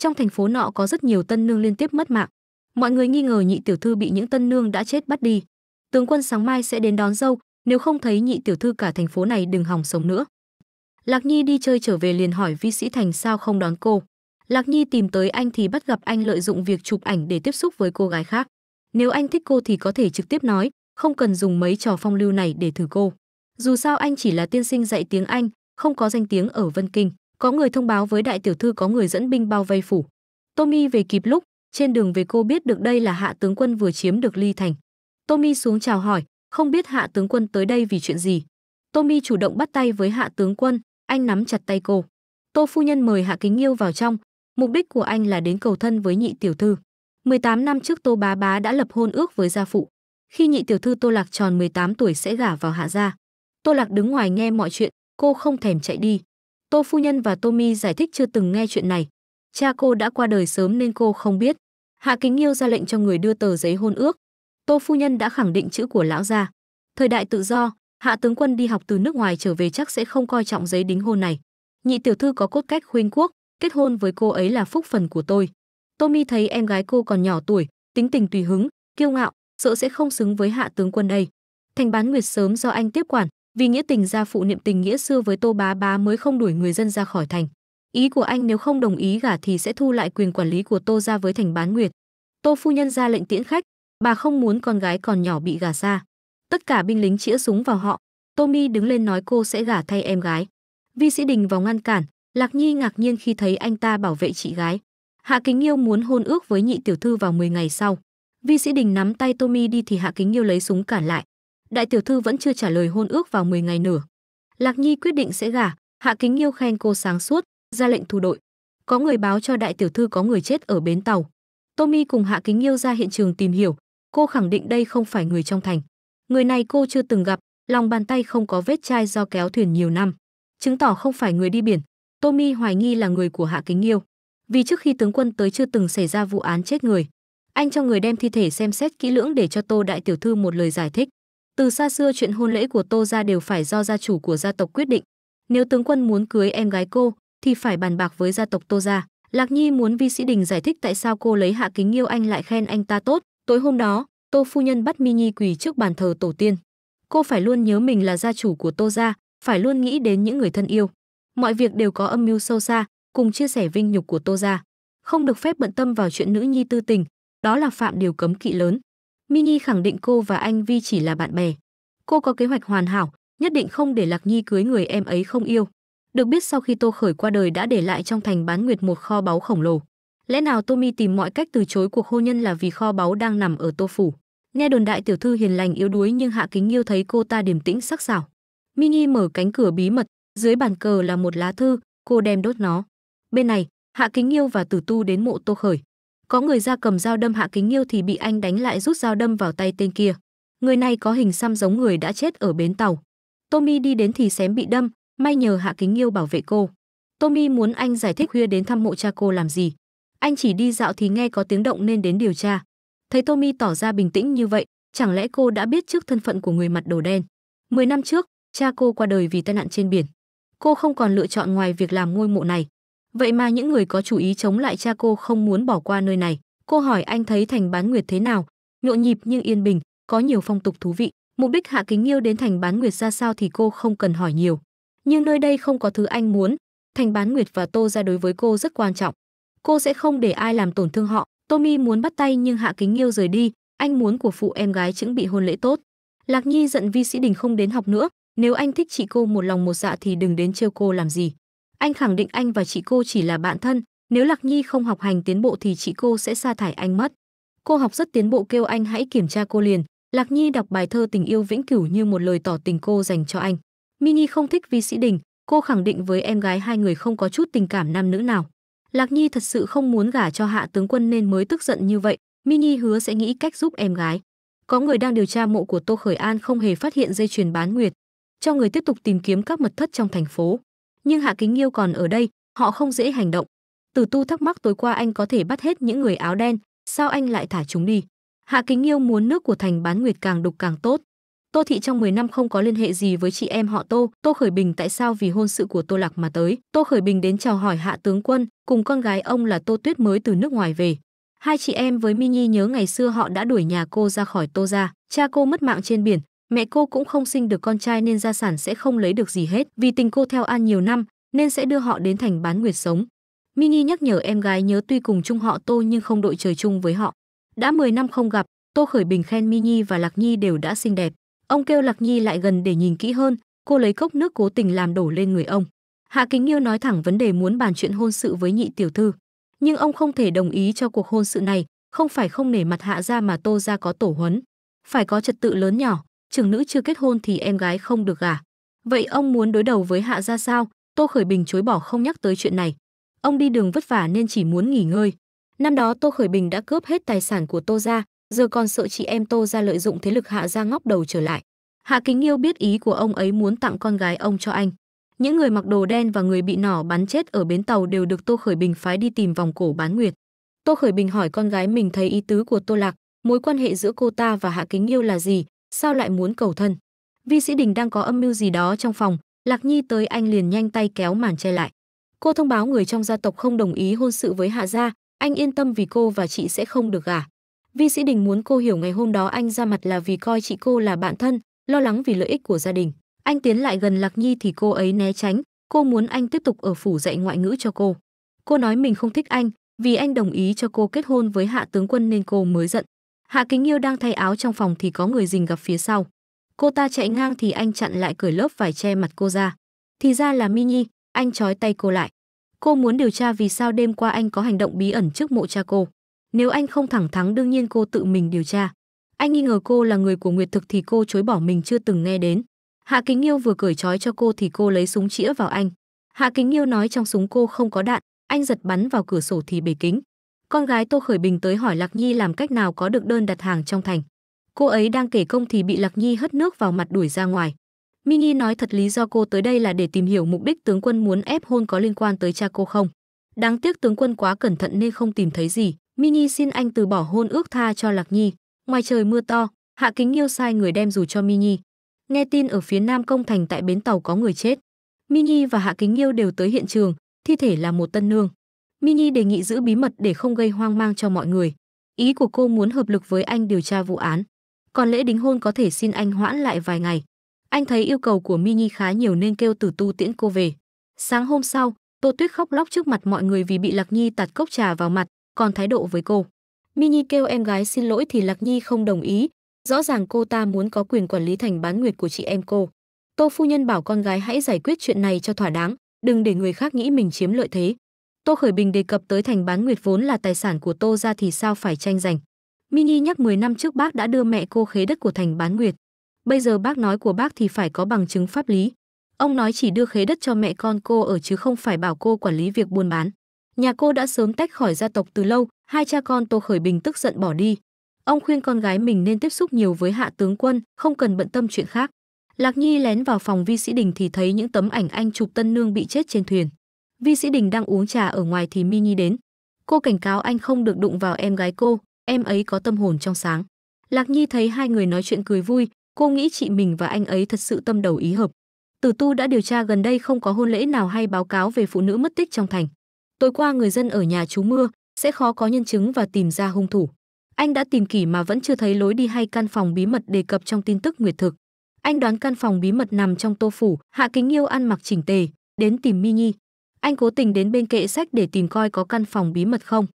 trong thành phố nọ có rất nhiều tân nương liên tiếp mất mạng mọi người nghi ngờ nhị tiểu thư bị những tân nương đã chết bắt đi tướng quân sáng mai sẽ đến đón dâu nếu không thấy nhị tiểu thư cả thành phố này đừng hòng sống nữa lạc nhi đi chơi trở về liền hỏi vi sĩ thành sao không đón cô lạc nhi tìm tới anh thì bắt gặp anh lợi dụng việc chụp ảnh để tiếp xúc với cô gái khác nếu anh thích cô thì có thể trực tiếp nói không cần dùng mấy trò phong lưu này để thử cô dù sao anh chỉ là tiên sinh dạy tiếng anh không có danh tiếng ở vân kinh có người thông báo với đại tiểu thư có người dẫn binh bao vây phủ. Tommy về kịp lúc, trên đường về cô biết được đây là hạ tướng quân vừa chiếm được ly thành. Tommy xuống chào hỏi, không biết hạ tướng quân tới đây vì chuyện gì. Tommy chủ động bắt tay với hạ tướng quân, anh nắm chặt tay cô. Tô phu nhân mời hạ kính yêu vào trong, mục đích của anh là đến cầu thân với nhị tiểu thư. 18 năm trước Tô Bá Bá đã lập hôn ước với gia phụ. Khi nhị tiểu thư Tô Lạc tròn 18 tuổi sẽ gả vào hạ gia. Tô Lạc đứng ngoài nghe mọi chuyện, cô không thèm chạy đi. Tô Phu Nhân và Tommy giải thích chưa từng nghe chuyện này. Cha cô đã qua đời sớm nên cô không biết. Hạ Kính Yêu ra lệnh cho người đưa tờ giấy hôn ước. Tô Phu Nhân đã khẳng định chữ của lão gia. Thời đại tự do, Hạ tướng quân đi học từ nước ngoài trở về chắc sẽ không coi trọng giấy đính hôn này. Nhị tiểu thư có cốt cách khuyên quốc, kết hôn với cô ấy là phúc phần của tôi. Tommy thấy em gái cô còn nhỏ tuổi, tính tình tùy hứng, kiêu ngạo, sợ sẽ không xứng với hạ tướng quân đây. Thành bán nguyệt sớm do anh tiếp quản, vì nghĩa tình gia phụ niệm tình nghĩa xưa với Tô Bá Bá mới không đuổi người dân ra khỏi thành. Ý của anh nếu không đồng ý gả thì sẽ thu lại quyền quản lý của Tô gia với thành Bán Nguyệt. Tô phu nhân ra lệnh tiễn khách, bà không muốn con gái còn nhỏ bị gả xa. Tất cả binh lính chĩa súng vào họ, Tommy đứng lên nói cô sẽ gả thay em gái. Vi Sĩ Đình vào ngăn cản, Lạc Nhi ngạc nhiên khi thấy anh ta bảo vệ chị gái. Hạ Kính yêu muốn hôn ước với nhị tiểu thư vào 10 ngày sau. Vi Sĩ Đình nắm tay Tommy đi thì Hạ Kính yêu lấy súng cản lại đại tiểu thư vẫn chưa trả lời hôn ước vào 10 ngày nữa. Lạc Nhi quyết định sẽ gả, Hạ Kính Yêu khen cô sáng suốt, ra lệnh thu đội. Có người báo cho đại tiểu thư có người chết ở bến tàu. Tommy cùng Hạ Kính Yêu ra hiện trường tìm hiểu, cô khẳng định đây không phải người trong thành. Người này cô chưa từng gặp, lòng bàn tay không có vết chai do kéo thuyền nhiều năm, chứng tỏ không phải người đi biển. Tommy hoài nghi là người của Hạ Kính Yêu, vì trước khi tướng quân tới chưa từng xảy ra vụ án chết người. Anh cho người đem thi thể xem xét kỹ lưỡng để cho Tô đại tiểu thư một lời giải thích. Từ xa xưa chuyện hôn lễ của Tô gia đều phải do gia chủ của gia tộc quyết định. Nếu tướng quân muốn cưới em gái cô thì phải bàn bạc với gia tộc Tô gia. Lạc Nhi muốn Vi Sĩ Đình giải thích tại sao cô lấy Hạ Kính Nghiêu anh lại khen anh ta tốt. Tối hôm đó, Tô phu nhân bắt Mi Nhi quỳ trước bàn thờ tổ tiên. Cô phải luôn nhớ mình là gia chủ của Tô gia, phải luôn nghĩ đến những người thân yêu. Mọi việc đều có âm mưu sâu xa, cùng chia sẻ vinh nhục của Tô gia. Không được phép bận tâm vào chuyện nữ nhi tư tình, đó là phạm điều cấm kỵ lớn. Mini khẳng định cô và anh Vi chỉ là bạn bè. Cô có kế hoạch hoàn hảo, nhất định không để Lạc Nhi cưới người em ấy không yêu. Được biết sau khi Tô Khởi qua đời đã để lại trong thành bán nguyệt một kho báu khổng lồ. Lẽ nào Tommy tìm mọi cách từ chối cuộc hôn nhân là vì kho báu đang nằm ở Tô Phủ? Nghe đồn đại tiểu thư hiền lành yếu đuối nhưng Hạ Kính Nghiêu thấy cô ta điềm tĩnh sắc sảo. Mini mở cánh cửa bí mật, dưới bàn cờ là một lá thư, cô đem đốt nó. Bên này, Hạ Kính Nghiêu và Tử Tu đến mộ Tô Khởi. Có người ra cầm dao đâm Hạ Kính Yêu thì bị anh đánh lại rút dao đâm vào tay tên kia. Người này có hình xăm giống người đã chết ở bến tàu. Tommy đi đến thì xém bị đâm, may nhờ Hạ Kính Yêu bảo vệ cô. Tommy muốn anh giải thích Khuya đến thăm mộ cha cô làm gì. Anh chỉ đi dạo thì nghe có tiếng động nên đến điều tra. Thấy Tommy tỏ ra bình tĩnh như vậy, chẳng lẽ cô đã biết trước thân phận của người mặt đồ đen. Mười năm trước, cha cô qua đời vì tai nạn trên biển. Cô không còn lựa chọn ngoài việc làm ngôi mộ này, Vậy mà những người có chủ ý chống lại cha cô không muốn bỏ qua nơi này. Cô hỏi anh thấy thành bán nguyệt thế nào, nhộn nhịp nhưng yên bình, có nhiều phong tục thú vị. Mục đích Hạ Kính yêu đến thành bán nguyệt ra sao thì cô không cần hỏi nhiều. Nhưng nơi đây không có thứ anh muốn. Thành bán nguyệt và Tô ra đối với cô rất quan trọng. Cô sẽ không để ai làm tổn thương họ. Tommy muốn bắt tay nhưng Hạ Kính yêu rời đi, anh muốn của phụ em gái chuẩn bị hôn lễ tốt. Lạc Nhi giận Vi Sĩ Đình không đến học nữa, nếu anh thích chị cô một lòng một dạ thì đừng đến trêu cô làm gì. Anh khẳng định anh và chị cô chỉ là bạn thân, nếu Lạc Nhi không học hành tiến bộ thì chị cô sẽ sa thải anh mất. Cô học rất tiến bộ kêu anh hãy kiểm tra cô liền. Lạc Nhi đọc bài thơ tình yêu vĩnh cửu như một lời tỏ tình cô dành cho anh. Mini không thích Vi Sĩ Đình, cô khẳng định với em gái hai người không có chút tình cảm nam nữ nào. Lạc Nhi thật sự không muốn gả cho hạ tướng quân nên mới tức giận như vậy, Mini hứa sẽ nghĩ cách giúp em gái. Có người đang điều tra mộ của Tô Khởi An không hề phát hiện dây chuyền bán nguyệt, cho người tiếp tục tìm kiếm các mật thất trong thành phố nhưng Hạ Kính yêu còn ở đây, họ không dễ hành động. Tử Tu thắc mắc tối qua anh có thể bắt hết những người áo đen, sao anh lại thả chúng đi? Hạ Kính yêu muốn nước của Thành Bán Nguyệt càng đục càng tốt. Tô Thị trong 10 năm không có liên hệ gì với chị em họ Tô, Tô Khởi Bình tại sao vì hôn sự của Tô Lạc mà tới. Tô Khởi Bình đến chào hỏi Hạ tướng quân, cùng con gái ông là Tô Tuyết mới từ nước ngoài về. Hai chị em với Minhi nhớ ngày xưa họ đã đuổi nhà cô ra khỏi Tô ra, cha cô mất mạng trên biển, mẹ cô cũng không sinh được con trai nên gia sản sẽ không lấy được gì hết vì tình cô theo an nhiều năm nên sẽ đưa họ đến thành bán nguyệt sống mini nhắc nhở em gái nhớ tuy cùng chung họ tô nhưng không đội trời chung với họ đã 10 năm không gặp tô khởi bình khen mini và lạc nhi đều đã xinh đẹp ông kêu lạc nhi lại gần để nhìn kỹ hơn cô lấy cốc nước cố tình làm đổ lên người ông hạ kính yêu nói thẳng vấn đề muốn bàn chuyện hôn sự với nhị tiểu thư nhưng ông không thể đồng ý cho cuộc hôn sự này không phải không nể mặt hạ gia mà tô gia có tổ huấn phải có trật tự lớn nhỏ trưởng nữ chưa kết hôn thì em gái không được gả. À? Vậy ông muốn đối đầu với hạ ra sao? Tô Khởi Bình chối bỏ không nhắc tới chuyện này. Ông đi đường vất vả nên chỉ muốn nghỉ ngơi. Năm đó Tô Khởi Bình đã cướp hết tài sản của Tô gia, giờ còn sợ chị em Tô gia lợi dụng thế lực hạ gia ngóc đầu trở lại. Hạ Kính yêu biết ý của ông ấy muốn tặng con gái ông cho anh. Những người mặc đồ đen và người bị nỏ bắn chết ở bến tàu đều được Tô Khởi Bình phái đi tìm vòng cổ bán nguyệt. Tô Khởi Bình hỏi con gái mình thấy ý tứ của Tô Lạc, mối quan hệ giữa cô ta và Hạ Kính yêu là gì, sao lại muốn cầu thân vi sĩ đình đang có âm mưu gì đó trong phòng lạc nhi tới anh liền nhanh tay kéo màn che lại cô thông báo người trong gia tộc không đồng ý hôn sự với hạ gia anh yên tâm vì cô và chị sẽ không được gả vi sĩ đình muốn cô hiểu ngày hôm đó anh ra mặt là vì coi chị cô là bạn thân lo lắng vì lợi ích của gia đình anh tiến lại gần lạc nhi thì cô ấy né tránh cô muốn anh tiếp tục ở phủ dạy ngoại ngữ cho cô cô nói mình không thích anh vì anh đồng ý cho cô kết hôn với hạ tướng quân nên cô mới giận Hạ Kính Yêu đang thay áo trong phòng thì có người rình gặp phía sau. Cô ta chạy ngang thì anh chặn lại cởi lớp vải che mặt cô ra. Thì ra là Mini, anh trói tay cô lại. Cô muốn điều tra vì sao đêm qua anh có hành động bí ẩn trước mộ cha cô. Nếu anh không thẳng thắng đương nhiên cô tự mình điều tra. Anh nghi ngờ cô là người của Nguyệt Thực thì cô chối bỏ mình chưa từng nghe đến. Hạ Kính Yêu vừa cởi trói cho cô thì cô lấy súng chĩa vào anh. Hạ Kính Yêu nói trong súng cô không có đạn, anh giật bắn vào cửa sổ thì bể kính. Con gái Tô Khởi Bình tới hỏi Lạc Nhi làm cách nào có được đơn đặt hàng trong thành. Cô ấy đang kể công thì bị Lạc Nhi hất nước vào mặt đuổi ra ngoài. Mini nói thật lý do cô tới đây là để tìm hiểu mục đích tướng quân muốn ép hôn có liên quan tới cha cô không. Đáng tiếc tướng quân quá cẩn thận nên không tìm thấy gì. Mini xin anh từ bỏ hôn ước tha cho Lạc Nhi. Ngoài trời mưa to, Hạ Kính Nghiêu sai người đem dù cho Mini. Nghe tin ở phía Nam Công Thành tại bến tàu có người chết. Mini và Hạ Kính Nghiêu đều tới hiện trường, thi thể là một tân nương. Mini đề nghị giữ bí mật để không gây hoang mang cho mọi người. Ý của cô muốn hợp lực với anh điều tra vụ án. Còn lễ đính hôn có thể xin anh hoãn lại vài ngày. Anh thấy yêu cầu của Mini khá nhiều nên kêu Tử Tu tiễn cô về. Sáng hôm sau, Tô Tuyết khóc lóc trước mặt mọi người vì bị Lạc Nhi tạt cốc trà vào mặt, còn thái độ với cô. Mini kêu em gái xin lỗi thì Lạc Nhi không đồng ý, rõ ràng cô ta muốn có quyền quản lý thành bán nguyệt của chị em cô. Tô phu nhân bảo con gái hãy giải quyết chuyện này cho thỏa đáng, đừng để người khác nghĩ mình chiếm lợi thế. Tô Khởi Bình đề cập tới thành bán nguyệt vốn là tài sản của Tô ra thì sao phải tranh giành. Mini nhắc 10 năm trước bác đã đưa mẹ cô khế đất của thành bán nguyệt. Bây giờ bác nói của bác thì phải có bằng chứng pháp lý. Ông nói chỉ đưa khế đất cho mẹ con cô ở chứ không phải bảo cô quản lý việc buôn bán. Nhà cô đã sớm tách khỏi gia tộc từ lâu, hai cha con Tô Khởi Bình tức giận bỏ đi. Ông khuyên con gái mình nên tiếp xúc nhiều với hạ tướng quân, không cần bận tâm chuyện khác. Lạc Nhi lén vào phòng vi sĩ đình thì thấy những tấm ảnh anh chụp tân nương bị chết trên thuyền. Vi Sĩ Đình đang uống trà ở ngoài thì Mini đến. Cô cảnh cáo anh không được đụng vào em gái cô, em ấy có tâm hồn trong sáng. Lạc Nhi thấy hai người nói chuyện cười vui, cô nghĩ chị mình và anh ấy thật sự tâm đầu ý hợp. Tử Tu đã điều tra gần đây không có hôn lễ nào hay báo cáo về phụ nữ mất tích trong thành. Tối qua người dân ở nhà chú mưa, sẽ khó có nhân chứng và tìm ra hung thủ. Anh đã tìm kỹ mà vẫn chưa thấy lối đi hay căn phòng bí mật đề cập trong tin tức nguyệt thực. Anh đoán căn phòng bí mật nằm trong tô phủ, Hạ Kính Yêu ăn mặc chỉnh tề, đến tìm Mini, anh cố tình đến bên kệ sách để tìm coi có căn phòng bí mật không.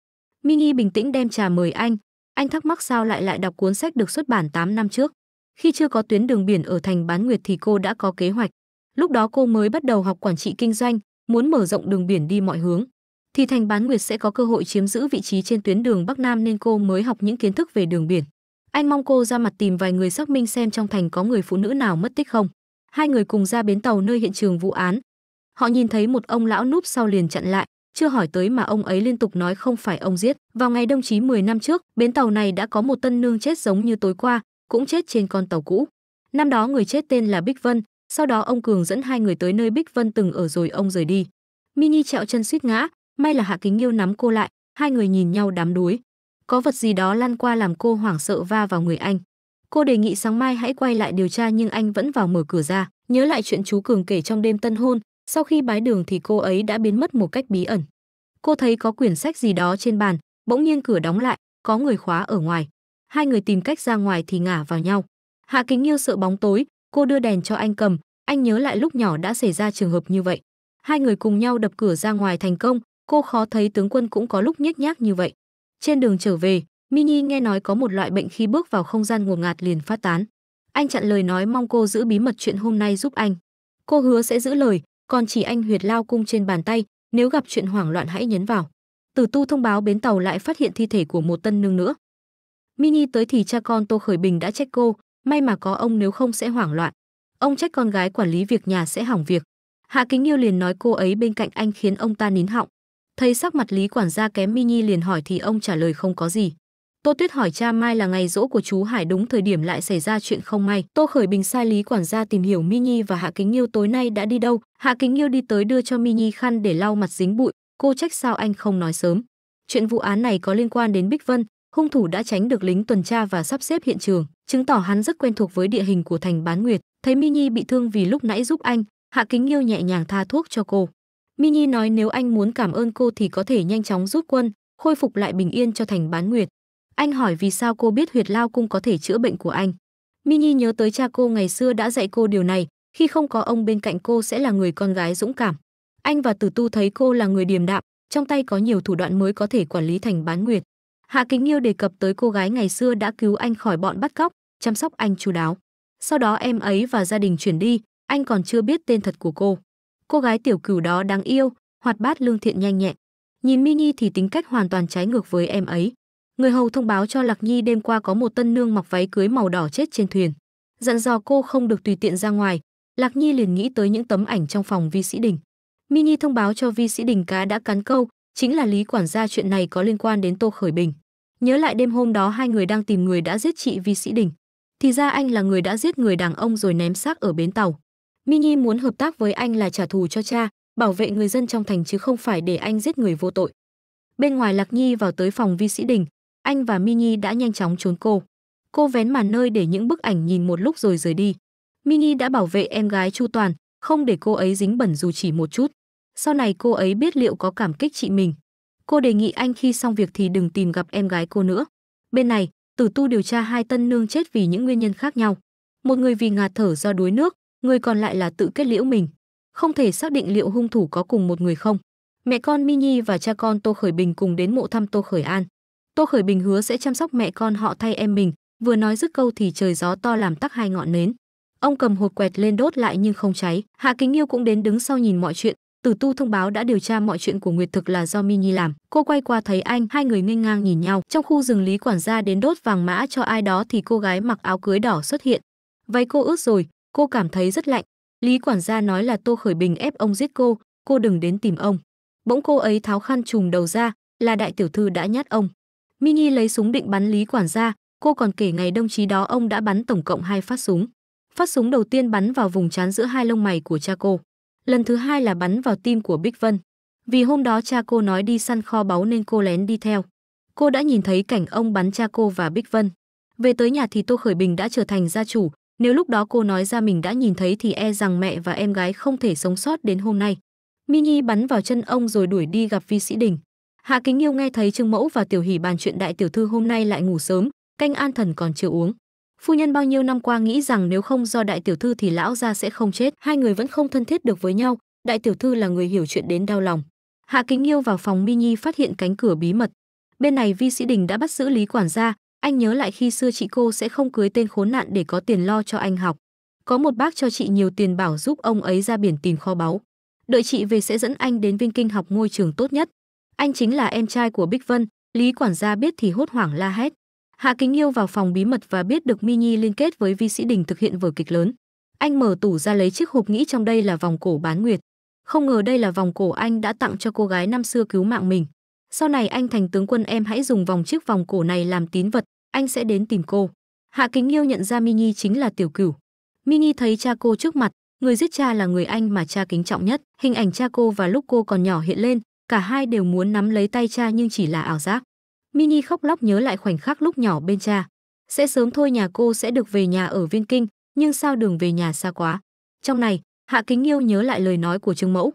Mini bình tĩnh đem trà mời anh. Anh thắc mắc sao lại lại đọc cuốn sách được xuất bản 8 năm trước. Khi chưa có tuyến đường biển ở thành Bán Nguyệt thì cô đã có kế hoạch. Lúc đó cô mới bắt đầu học quản trị kinh doanh, muốn mở rộng đường biển đi mọi hướng. Thì thành Bán Nguyệt sẽ có cơ hội chiếm giữ vị trí trên tuyến đường Bắc Nam nên cô mới học những kiến thức về đường biển. Anh mong cô ra mặt tìm vài người xác minh xem trong thành có người phụ nữ nào mất tích không. Hai người cùng ra bến tàu nơi hiện trường vụ án, Họ nhìn thấy một ông lão núp sau liền chặn lại, chưa hỏi tới mà ông ấy liên tục nói không phải ông giết. Vào ngày Đông chí 10 năm trước, bến tàu này đã có một tân nương chết giống như tối qua, cũng chết trên con tàu cũ. Năm đó người chết tên là Bích Vân, sau đó ông Cường dẫn hai người tới nơi Bích Vân từng ở rồi ông rời đi. Mini trẹo chân suýt ngã, may là Hạ Kính Nghiêu nắm cô lại, hai người nhìn nhau đám đuối. Có vật gì đó lăn qua làm cô hoảng sợ va vào người anh. Cô đề nghị sáng mai hãy quay lại điều tra nhưng anh vẫn vào mở cửa ra, nhớ lại chuyện chú Cường kể trong đêm tân hôn, sau khi bái đường thì cô ấy đã biến mất một cách bí ẩn. Cô thấy có quyển sách gì đó trên bàn, bỗng nhiên cửa đóng lại, có người khóa ở ngoài. Hai người tìm cách ra ngoài thì ngả vào nhau. Hạ Kính Yêu sợ bóng tối, cô đưa đèn cho anh cầm, anh nhớ lại lúc nhỏ đã xảy ra trường hợp như vậy. Hai người cùng nhau đập cửa ra ngoài thành công, cô khó thấy tướng quân cũng có lúc nhếch nhác như vậy. Trên đường trở về, Mini nghe nói có một loại bệnh khi bước vào không gian ngột ngạt liền phát tán. Anh chặn lời nói mong cô giữ bí mật chuyện hôm nay giúp anh. Cô hứa sẽ giữ lời, còn chỉ anh huyệt lao cung trên bàn tay nếu gặp chuyện hoảng loạn hãy nhấn vào tử tu thông báo bến tàu lại phát hiện thi thể của một tân nương nữa mini tới thì cha con tô khởi bình đã trách cô may mà có ông nếu không sẽ hoảng loạn ông trách con gái quản lý việc nhà sẽ hỏng việc hạ kính yêu liền nói cô ấy bên cạnh anh khiến ông ta nín họng thấy sắc mặt lý quản gia kém mini liền hỏi thì ông trả lời không có gì Tô Tuyết hỏi cha mai là ngày rỗ của chú Hải đúng thời điểm lại xảy ra chuyện không may. Tô Khởi Bình sai Lý quản gia tìm hiểu Mi Nhi và Hạ Kính Yêu tối nay đã đi đâu. Hạ Kính Yêu đi tới đưa cho Mi Nhi khăn để lau mặt dính bụi. Cô trách sao anh không nói sớm. Chuyện vụ án này có liên quan đến Bích Vân, hung thủ đã tránh được lính tuần tra và sắp xếp hiện trường, chứng tỏ hắn rất quen thuộc với địa hình của thành Bán Nguyệt. Thấy Mi Nhi bị thương vì lúc nãy giúp anh, Hạ Kính Yêu nhẹ nhàng tha thuốc cho cô. Mi Nhi nói nếu anh muốn cảm ơn cô thì có thể nhanh chóng rút quân, khôi phục lại bình yên cho thành Bán Nguyệt. Anh hỏi vì sao cô biết huyệt lao cung có thể chữa bệnh của anh. Mini nhớ tới cha cô ngày xưa đã dạy cô điều này, khi không có ông bên cạnh cô sẽ là người con gái dũng cảm. Anh và Tử Tu thấy cô là người điềm đạm, trong tay có nhiều thủ đoạn mới có thể quản lý thành bán nguyệt. Hạ Kính Nghiêu đề cập tới cô gái ngày xưa đã cứu anh khỏi bọn bắt cóc, chăm sóc anh chu đáo. Sau đó em ấy và gia đình chuyển đi, anh còn chưa biết tên thật của cô. Cô gái tiểu cửu đó đáng yêu, hoạt bát lương thiện nhanh nhẹn. Nhìn Mini thì tính cách hoàn toàn trái ngược với em ấy. Người hầu thông báo cho Lạc Nhi đêm qua có một tân nương mặc váy cưới màu đỏ chết trên thuyền. Dặn dò cô không được tùy tiện ra ngoài, Lạc Nhi liền nghĩ tới những tấm ảnh trong phòng Vi Sĩ Đình. Mini thông báo cho Vi Sĩ Đình cá đã cắn câu, chính là lý quản gia chuyện này có liên quan đến Tô Khởi Bình. Nhớ lại đêm hôm đó hai người đang tìm người đã giết chị Vi Sĩ Đình. Thì ra anh là người đã giết người đàn ông rồi ném xác ở bến tàu. Mini muốn hợp tác với anh là trả thù cho cha, bảo vệ người dân trong thành chứ không phải để anh giết người vô tội. Bên ngoài Lạc Nhi vào tới phòng Vi Sĩ Đình, anh và Mini đã nhanh chóng trốn cô. Cô vén màn nơi để những bức ảnh nhìn một lúc rồi rời đi. Mini đã bảo vệ em gái Chu Toàn, không để cô ấy dính bẩn dù chỉ một chút. Sau này cô ấy biết liệu có cảm kích chị mình. Cô đề nghị anh khi xong việc thì đừng tìm gặp em gái cô nữa. Bên này, tử tu điều tra hai tân nương chết vì những nguyên nhân khác nhau. Một người vì ngạt thở do đuối nước, người còn lại là tự kết liễu mình. Không thể xác định liệu hung thủ có cùng một người không. Mẹ con Mini và cha con Tô Khởi Bình cùng đến mộ thăm Tô Khởi An. Tô Khởi Bình hứa sẽ chăm sóc mẹ con họ thay em mình, vừa nói dứt câu thì trời gió to làm tắt hai ngọn nến. Ông cầm hột quẹt lên đốt lại nhưng không cháy, Hạ Kính Yêu cũng đến đứng sau nhìn mọi chuyện, Tử Tu thông báo đã điều tra mọi chuyện của Nguyệt Thực là do Mini làm. Cô quay qua thấy anh, hai người nghênh ngang nhìn nhau. Trong khu rừng Lý quản gia đến đốt vàng mã cho ai đó thì cô gái mặc áo cưới đỏ xuất hiện. Váy cô ướt rồi, cô cảm thấy rất lạnh. Lý quản gia nói là Tô Khởi Bình ép ông giết cô, cô đừng đến tìm ông. Bỗng cô ấy tháo khăn trùm đầu ra, là đại tiểu thư đã nhát ông. Mini lấy súng định bắn Lý quản gia, cô còn kể ngày đồng chí đó ông đã bắn tổng cộng hai phát súng. Phát súng đầu tiên bắn vào vùng trán giữa hai lông mày của cha cô. Lần thứ hai là bắn vào tim của Bích Vân. Vì hôm đó cha cô nói đi săn kho báu nên cô lén đi theo. Cô đã nhìn thấy cảnh ông bắn cha cô và Bích Vân. Về tới nhà thì Tô Khởi Bình đã trở thành gia chủ, nếu lúc đó cô nói ra mình đã nhìn thấy thì e rằng mẹ và em gái không thể sống sót đến hôm nay. Mini bắn vào chân ông rồi đuổi đi gặp Vi Sĩ Đình. Hạ Kính Yêu nghe thấy Trương Mẫu và Tiểu Hỷ bàn chuyện đại tiểu thư hôm nay lại ngủ sớm, canh an thần còn chưa uống. Phu nhân bao nhiêu năm qua nghĩ rằng nếu không do đại tiểu thư thì lão gia sẽ không chết, hai người vẫn không thân thiết được với nhau, đại tiểu thư là người hiểu chuyện đến đau lòng. Hạ Kính Yêu vào phòng Mi Nhi phát hiện cánh cửa bí mật. Bên này Vi Sĩ Đình đã bắt giữ Lý quản gia, anh nhớ lại khi xưa chị cô sẽ không cưới tên khốn nạn để có tiền lo cho anh học. Có một bác cho chị nhiều tiền bảo giúp ông ấy ra biển tìm kho báu. Đợi chị về sẽ dẫn anh đến Vinh Kinh học ngôi trường tốt nhất, anh chính là em trai của Bích Vân, Lý quản gia biết thì hốt hoảng la hét. Hạ Kính Yêu vào phòng bí mật và biết được Mi Nhi liên kết với Vi Sĩ Đình thực hiện vở kịch lớn. Anh mở tủ ra lấy chiếc hộp nghĩ trong đây là vòng cổ bán nguyệt. Không ngờ đây là vòng cổ anh đã tặng cho cô gái năm xưa cứu mạng mình. Sau này anh thành tướng quân em hãy dùng vòng chiếc vòng cổ này làm tín vật, anh sẽ đến tìm cô. Hạ Kính Yêu nhận ra Mi Nhi chính là Tiểu Cửu. Mi Nhi thấy cha cô trước mặt, người giết cha là người anh mà cha kính trọng nhất. Hình ảnh cha cô và lúc cô còn nhỏ hiện lên, Cả hai đều muốn nắm lấy tay cha nhưng chỉ là ảo giác. Mini khóc lóc nhớ lại khoảnh khắc lúc nhỏ bên cha. Sẽ sớm thôi nhà cô sẽ được về nhà ở Viên Kinh, nhưng sao đường về nhà xa quá. Trong này, Hạ Kính Yêu nhớ lại lời nói của Trương Mẫu.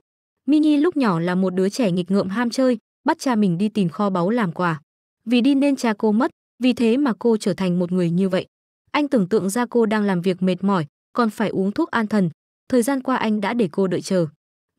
Mini lúc nhỏ là một đứa trẻ nghịch ngợm ham chơi, bắt cha mình đi tìm kho báu làm quà. Vì đi nên cha cô mất, vì thế mà cô trở thành một người như vậy. Anh tưởng tượng ra cô đang làm việc mệt mỏi, còn phải uống thuốc an thần. Thời gian qua anh đã để cô đợi chờ.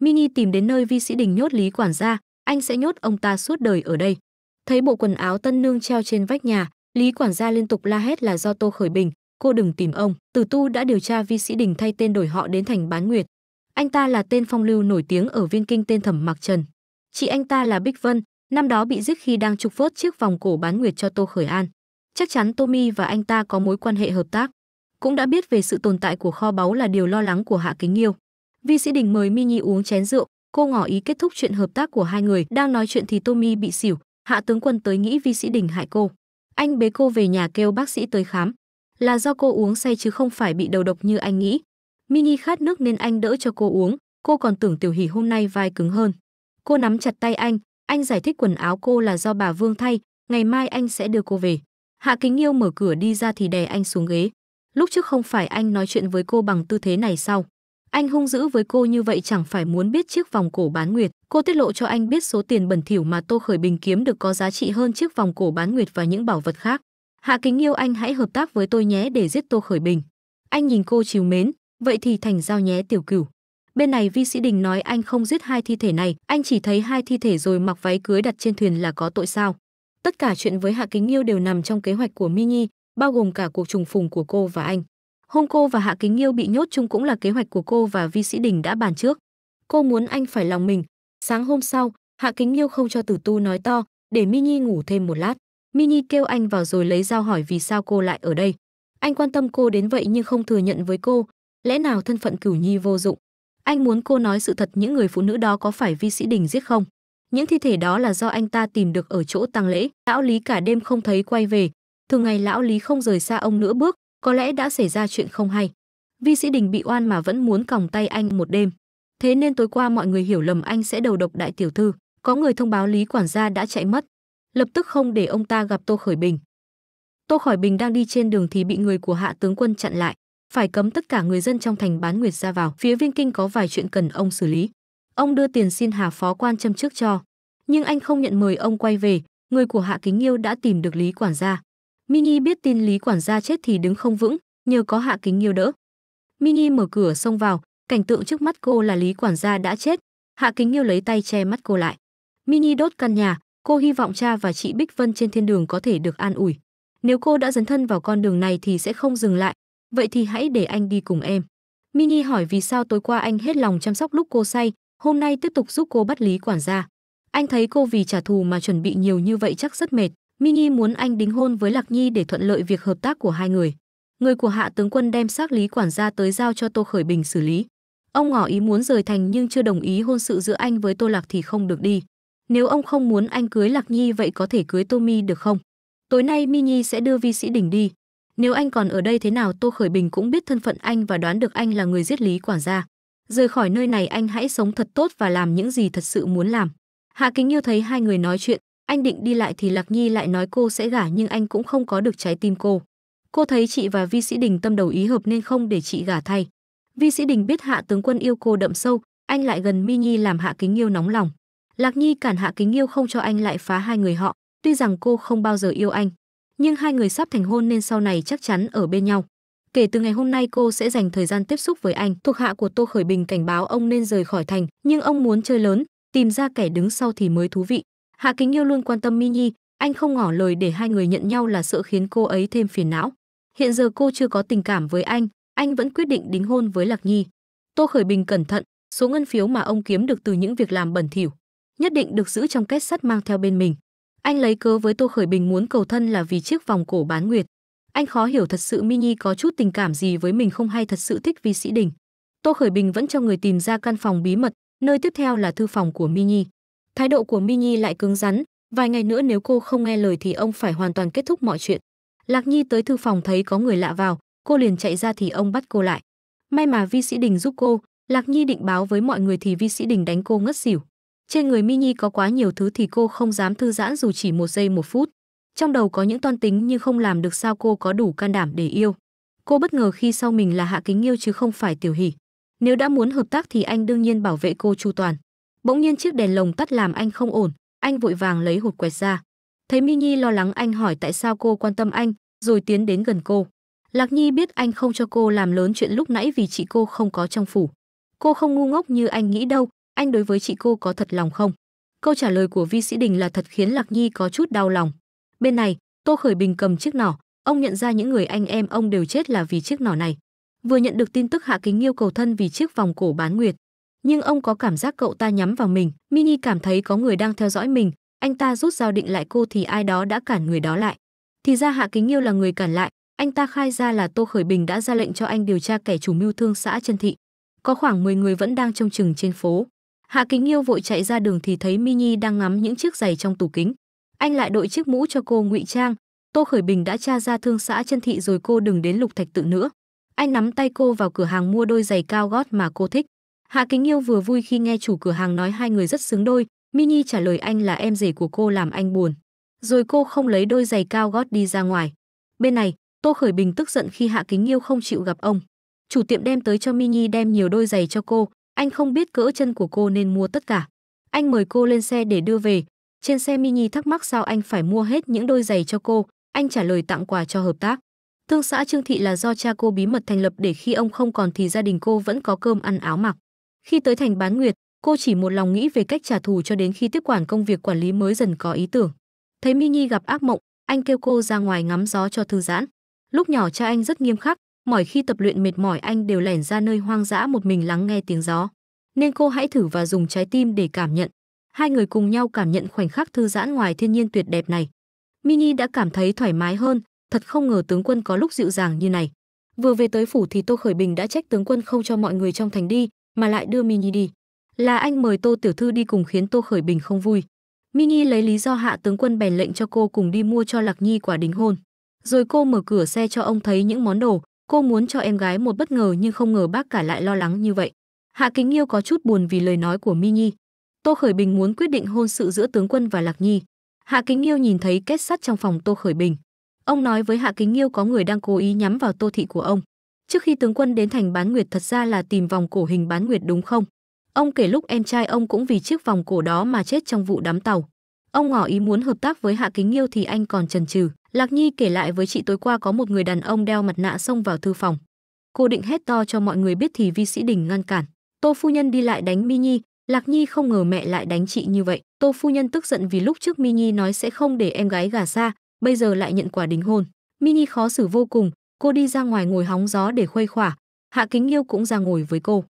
Mini tìm đến nơi vi sĩ đình nhốt Lý quản gia, anh sẽ nhốt ông ta suốt đời ở đây. Thấy bộ quần áo tân nương treo trên vách nhà, Lý quản gia liên tục la hét là do Tô Khởi Bình, cô đừng tìm ông, Tử Tu đã điều tra vi sĩ đình thay tên đổi họ đến thành Bán Nguyệt. Anh ta là tên phong lưu nổi tiếng ở Viên Kinh tên Thẩm Mặc Trần. Chị anh ta là Bích Vân, năm đó bị giết khi đang trục vớt chiếc vòng cổ Bán Nguyệt cho Tô Khởi An. Chắc chắn Tommy và anh ta có mối quan hệ hợp tác. Cũng đã biết về sự tồn tại của kho báu là điều lo lắng của Hạ Kính Nghiêu. Vi Sĩ Đình mời Mi Nhi uống chén rượu, cô ngỏ ý kết thúc chuyện hợp tác của hai người. Đang nói chuyện thì Tommy bị xỉu, hạ tướng quân tới nghĩ Vi Sĩ Đình hại cô. Anh bế cô về nhà kêu bác sĩ tới khám. Là do cô uống say chứ không phải bị đầu độc như anh nghĩ. Mi Nhi khát nước nên anh đỡ cho cô uống, cô còn tưởng Tiểu Hỉ hôm nay vai cứng hơn. Cô nắm chặt tay anh, anh giải thích quần áo cô là do bà Vương thay, ngày mai anh sẽ đưa cô về. Hạ Kính Yêu mở cửa đi ra thì đè anh xuống ghế. Lúc trước không phải anh nói chuyện với cô bằng tư thế này sao? Anh hung dữ với cô như vậy chẳng phải muốn biết chiếc vòng cổ bán nguyệt. Cô tiết lộ cho anh biết số tiền bẩn thỉu mà Tô Khởi Bình kiếm được có giá trị hơn chiếc vòng cổ bán nguyệt và những bảo vật khác. Hạ Kính yêu anh hãy hợp tác với tôi nhé để giết Tô Khởi Bình. Anh nhìn cô chiều mến, vậy thì thành giao nhé tiểu cửu. Bên này Vi Sĩ Đình nói anh không giết hai thi thể này, anh chỉ thấy hai thi thể rồi mặc váy cưới đặt trên thuyền là có tội sao. Tất cả chuyện với Hạ Kính Yêu đều nằm trong kế hoạch của Minhi, bao gồm cả cuộc trùng phùng của cô và anh. Hôm cô và Hạ Kính Yêu bị nhốt chung cũng là kế hoạch của cô và Vi Sĩ Đình đã bàn trước. Cô muốn anh phải lòng mình. Sáng hôm sau, Hạ Kính Yêu không cho Tử Tu nói to, để Mi Nhi ngủ thêm một lát. Mi Nhi kêu anh vào rồi lấy dao hỏi vì sao cô lại ở đây. Anh quan tâm cô đến vậy nhưng không thừa nhận với cô, lẽ nào thân phận Cửu Nhi vô dụng? Anh muốn cô nói sự thật những người phụ nữ đó có phải Vi Sĩ Đình giết không? Những thi thể đó là do anh ta tìm được ở chỗ tang lễ. Lão Lý cả đêm không thấy quay về, thường ngày lão Lý không rời xa ông nữa bước, có lẽ đã xảy ra chuyện không hay. Vi Sĩ Đình bị oan mà vẫn muốn còng tay anh một đêm. Thế nên tối qua mọi người hiểu lầm anh sẽ đầu độc đại tiểu thư, có người thông báo Lý quản gia đã chạy mất, lập tức không để ông ta gặp Tô Khởi Bình. Tô Khởi Bình đang đi trên đường thì bị người của hạ tướng quân chặn lại, phải cấm tất cả người dân trong thành bán nguyệt ra vào. Phía Viên Kinh có vài chuyện cần ông xử lý. Ông đưa tiền xin Hà phó quan châm trước cho, nhưng anh không nhận mời ông quay về, người của Hạ Kính yêu đã tìm được Lý quản gia. Mini biết tin Lý quản gia chết thì đứng không vững, nhờ có Hạ Kính Nghiêu đỡ. Mini mở cửa xông vào, cảnh tượng trước mắt cô là Lý quản gia đã chết. Hạ Kính Nghiêu lấy tay che mắt cô lại. Mini đốt căn nhà, cô hy vọng cha và chị Bích Vân trên thiên đường có thể được an ủi. Nếu cô đã dấn thân vào con đường này thì sẽ không dừng lại, vậy thì hãy để anh đi cùng em. Mini hỏi vì sao tối qua anh hết lòng chăm sóc lúc cô say, hôm nay tiếp tục giúp cô bắt Lý quản gia. Anh thấy cô vì trả thù mà chuẩn bị nhiều như vậy chắc rất mệt. Mini muốn anh đính hôn với Lạc Nhi để thuận lợi việc hợp tác của hai người. Người của hạ tướng quân đem xác Lý quản gia tới giao cho Tô Khởi Bình xử lý. Ông ngỏ ý muốn rời thành nhưng chưa đồng ý hôn sự giữa anh với Tô Lạc thì không được đi. Nếu ông không muốn anh cưới Lạc Nhi vậy có thể cưới Tô Mi được không? Tối nay Mini sẽ đưa Vi Sĩ Đình đi. Nếu anh còn ở đây thế nào Tô Khởi Bình cũng biết thân phận anh và đoán được anh là người giết Lý quản gia. Rời khỏi nơi này anh hãy sống thật tốt và làm những gì thật sự muốn làm. Hạ Kính Yêu thấy hai người nói chuyện, anh định đi lại thì Lạc Nhi lại nói cô sẽ gả nhưng anh cũng không có được trái tim cô. Cô thấy chị và Vi Sĩ Đình tâm đầu ý hợp nên không để chị gả thay. Vi Sĩ Đình biết Hạ tướng quân yêu cô đậm sâu, anh lại gần Mi Nhi làm Hạ Kính yêu nóng lòng. Lạc Nhi cản Hạ Kính yêu không cho anh lại phá hai người họ, tuy rằng cô không bao giờ yêu anh, nhưng hai người sắp thành hôn nên sau này chắc chắn ở bên nhau. Kể từ ngày hôm nay cô sẽ dành thời gian tiếp xúc với anh. Thuộc hạ của Tô Khởi Bình cảnh báo ông nên rời khỏi thành, nhưng ông muốn chơi lớn, tìm ra kẻ đứng sau thì mới thú vị. Hạ Kính Yêu luôn quan tâm Mi Nhi, anh không ngỏ lời để hai người nhận nhau là sợ khiến cô ấy thêm phiền não. Hiện giờ cô chưa có tình cảm với anh, anh vẫn quyết định đính hôn với Lạc Nhi. Tô Khởi Bình cẩn thận, số ngân phiếu mà ông kiếm được từ những việc làm bẩn thỉu, nhất định được giữ trong kết sắt mang theo bên mình. Anh lấy cớ với Tô Khởi Bình muốn cầu thân là vì chiếc vòng cổ bán nguyệt. Anh khó hiểu thật sự Mi Nhi có chút tình cảm gì với mình không hay thật sự thích Vi Sĩ Đình. Tô Khởi Bình vẫn cho người tìm ra căn phòng bí mật, nơi tiếp theo là thư phòng của Mi Nhi. Thái độ của Mi Minhi lại cứng rắn, vài ngày nữa nếu cô không nghe lời thì ông phải hoàn toàn kết thúc mọi chuyện. Lạc Nhi tới thư phòng thấy có người lạ vào, cô liền chạy ra thì ông bắt cô lại. May mà Vi Sĩ Đình giúp cô, Lạc Nhi định báo với mọi người thì Vi Sĩ Đình đánh cô ngất xỉu. Trên người Mi Nhi có quá nhiều thứ thì cô không dám thư giãn dù chỉ một giây một phút. Trong đầu có những toan tính nhưng không làm được sao cô có đủ can đảm để yêu. Cô bất ngờ khi sau mình là Hạ Kính yêu chứ không phải Tiểu Hỷ. Nếu đã muốn hợp tác thì anh đương nhiên bảo vệ cô chu toàn. Bỗng nhiên chiếc đèn lồng tắt làm anh không ổn, anh vội vàng lấy hột quẹt ra. Thấy Mi Nhi lo lắng anh hỏi tại sao cô quan tâm anh, rồi tiến đến gần cô. Lạc Nhi biết anh không cho cô làm lớn chuyện lúc nãy vì chị cô không có trong phủ. Cô không ngu ngốc như anh nghĩ đâu, anh đối với chị cô có thật lòng không? Câu trả lời của Vi Sĩ Đình là thật khiến Lạc Nhi có chút đau lòng. Bên này, Tô Khởi Bình cầm chiếc nỏ, ông nhận ra những người anh em ông đều chết là vì chiếc nỏ này. Vừa nhận được tin tức Hạ Kính yêu cầu thân vì chiếc vòng cổ bán nguyệt, nhưng ông có cảm giác cậu ta nhắm vào mình mini cảm thấy có người đang theo dõi mình anh ta rút dao định lại cô thì ai đó đã cản người đó lại thì ra hạ kính yêu là người cản lại anh ta khai ra là tô khởi bình đã ra lệnh cho anh điều tra kẻ chủ mưu thương xã chân thị có khoảng 10 người vẫn đang trông chừng trên phố hạ kính yêu vội chạy ra đường thì thấy mini đang ngắm những chiếc giày trong tủ kính anh lại đội chiếc mũ cho cô ngụy trang tô khởi bình đã tra ra thương xã chân thị rồi cô đừng đến lục thạch tự nữa anh nắm tay cô vào cửa hàng mua đôi giày cao gót mà cô thích Hạ Kính Yêu vừa vui khi nghe chủ cửa hàng nói hai người rất xứng đôi, Mini trả lời anh là em rể của cô làm anh buồn. Rồi cô không lấy đôi giày cao gót đi ra ngoài. Bên này, Tô Khởi Bình tức giận khi Hạ Kính Yêu không chịu gặp ông. Chủ tiệm đem tới cho Mini đem nhiều đôi giày cho cô, anh không biết cỡ chân của cô nên mua tất cả. Anh mời cô lên xe để đưa về. Trên xe Mini thắc mắc sao anh phải mua hết những đôi giày cho cô, anh trả lời tặng quà cho hợp tác. Thương xã Trương Thị là do cha cô bí mật thành lập để khi ông không còn thì gia đình cô vẫn có cơm ăn áo mặc. Khi tới thành Bán Nguyệt, cô chỉ một lòng nghĩ về cách trả thù cho đến khi tiếp quản công việc quản lý mới dần có ý tưởng. Thấy Mi Nhi gặp ác mộng, anh kêu cô ra ngoài ngắm gió cho thư giãn. Lúc nhỏ cha anh rất nghiêm khắc, mỏi khi tập luyện mệt mỏi anh đều lẻn ra nơi hoang dã một mình lắng nghe tiếng gió. Nên cô hãy thử và dùng trái tim để cảm nhận. Hai người cùng nhau cảm nhận khoảnh khắc thư giãn ngoài thiên nhiên tuyệt đẹp này. Mini đã cảm thấy thoải mái hơn, thật không ngờ tướng quân có lúc dịu dàng như này. Vừa về tới phủ thì Tô Khởi Bình đã trách tướng quân không cho mọi người trong thành đi, mà lại đưa Mini đi. Là anh mời Tô Tiểu Thư đi cùng khiến Tô Khởi Bình không vui. Mini lấy lý do hạ tướng quân bèn lệnh cho cô cùng đi mua cho Lạc Nhi quả đính hôn. Rồi cô mở cửa xe cho ông thấy những món đồ, cô muốn cho em gái một bất ngờ nhưng không ngờ bác cả lại lo lắng như vậy. Hạ Kính Yêu có chút buồn vì lời nói của Mini. Tô Khởi Bình muốn quyết định hôn sự giữa tướng quân và Lạc Nhi. Hạ Kính Yêu nhìn thấy kết sắt trong phòng Tô Khởi Bình. Ông nói với Hạ Kính Yêu có người đang cố ý nhắm vào Tô thị của ông. Trước khi tướng quân đến thành bán nguyệt thật ra là tìm vòng cổ hình bán nguyệt đúng không? Ông kể lúc em trai ông cũng vì chiếc vòng cổ đó mà chết trong vụ đám tàu. Ông ngỏ ý muốn hợp tác với Hạ Kính Nghiêu thì anh còn chần chừ. Lạc Nhi kể lại với chị tối qua có một người đàn ông đeo mặt nạ xông vào thư phòng. Cô định hét to cho mọi người biết thì Vi Sĩ Đình ngăn cản. Tô phu nhân đi lại đánh Mi Nhi, Lạc Nhi không ngờ mẹ lại đánh chị như vậy. Tô phu nhân tức giận vì lúc trước Mi Nhi nói sẽ không để em gái gả xa, bây giờ lại nhận quả đính hôn. Mi Nhi khó xử vô cùng, cô đi ra ngoài ngồi hóng gió để khuây khỏa hạ kính yêu cũng ra ngồi với cô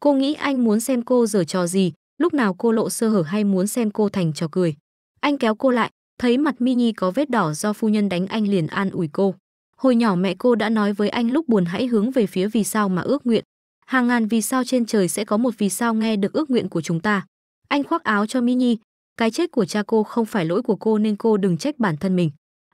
cô nghĩ anh muốn xem cô giở trò gì lúc nào cô lộ sơ hở hay muốn xem cô thành trò cười anh kéo cô lại thấy mặt mi nhi có vết đỏ do phu nhân đánh anh liền an ủi cô hồi nhỏ mẹ cô đã nói với anh lúc buồn hãy hướng về phía vì sao mà ước nguyện hàng ngàn vì sao trên trời sẽ có một vì sao nghe được ước nguyện của chúng ta anh khoác áo cho mi nhi cái chết của cha cô không phải lỗi của cô nên cô đừng trách bản thân mình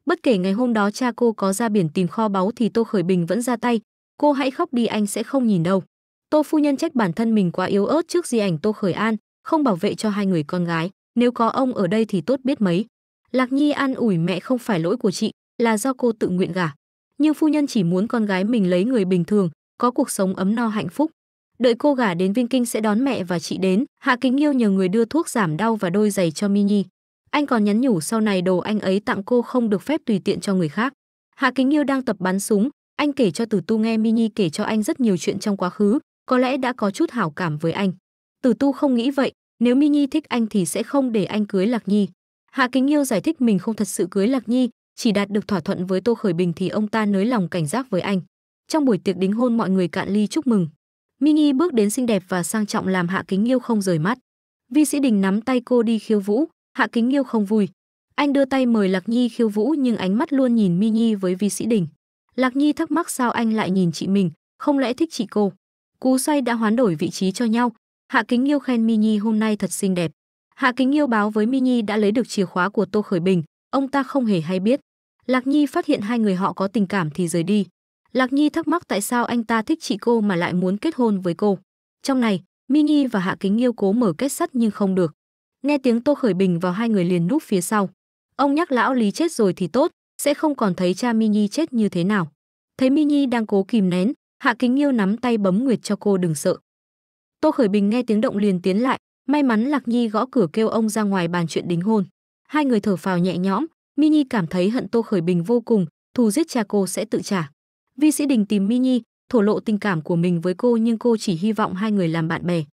Bất kể ngày hôm đó cha cô có ra biển tìm kho báu thì Tô Khởi Bình vẫn ra tay, cô hãy khóc đi anh sẽ không nhìn đâu. Tô phu nhân trách bản thân mình quá yếu ớt trước di ảnh Tô Khởi An, không bảo vệ cho hai người con gái, nếu có ông ở đây thì tốt biết mấy. Lạc Nhi an ủi mẹ không phải lỗi của chị, là do cô tự nguyện gả. Nhưng phu nhân chỉ muốn con gái mình lấy người bình thường, có cuộc sống ấm no hạnh phúc. Đợi cô gả đến Viên Kinh sẽ đón mẹ và chị đến, Hạ Kính Yêu nhờ người đưa thuốc giảm đau và đôi giày cho Mini. Anh còn nhắn nhủ sau này đồ anh ấy tặng cô không được phép tùy tiện cho người khác. Hạ Kính Yêu đang tập bắn súng, anh kể cho Tử Tu nghe Mini kể cho anh rất nhiều chuyện trong quá khứ, có lẽ đã có chút hảo cảm với anh. Tử Tu không nghĩ vậy, nếu Mini thích anh thì sẽ không để anh cưới Lạc Nhi. Hạ Kính Yêu giải thích mình không thật sự cưới Lạc Nhi, chỉ đạt được thỏa thuận với Tô Khởi Bình thì ông ta nới lòng cảnh giác với anh. Trong buổi tiệc đính hôn mọi người cạn ly chúc mừng. Mini bước đến xinh đẹp và sang trọng làm Hạ Kính Yêu không rời mắt. Vi Sĩ Đình nắm tay cô đi khiêu vũ, Hạ Kính Nghiêu không vui. Anh đưa tay mời Lạc Nhi khiêu vũ nhưng ánh mắt luôn nhìn Mi Nhi với Vi Sĩ Đình. Lạc Nhi thắc mắc sao anh lại nhìn chị mình, không lẽ thích chị cô. Cú xoay đã hoán đổi vị trí cho nhau. Hạ Kính Nghiêu khen Mi Nhi hôm nay thật xinh đẹp. Hạ Kính yêu báo với Mi Nhi đã lấy được chìa khóa của Tô Khởi Bình, ông ta không hề hay biết. Lạc Nhi phát hiện hai người họ có tình cảm thì rời đi. Lạc Nhi thắc mắc tại sao anh ta thích chị cô mà lại muốn kết hôn với cô. Trong này, Mi Nhi và Hạ Kính yêu cố mở kết sắt nhưng không được nghe tiếng tô khởi bình vào hai người liền núp phía sau ông nhắc lão lý chết rồi thì tốt sẽ không còn thấy cha mi nhi chết như thế nào thấy mi nhi đang cố kìm nén hạ kính yêu nắm tay bấm nguyệt cho cô đừng sợ tô khởi bình nghe tiếng động liền tiến lại may mắn lạc nhi gõ cửa kêu ông ra ngoài bàn chuyện đính hôn hai người thở phào nhẹ nhõm mi nhi cảm thấy hận tô khởi bình vô cùng thù giết cha cô sẽ tự trả vi sĩ đình tìm mi nhi thổ lộ tình cảm của mình với cô nhưng cô chỉ hy vọng hai người làm bạn bè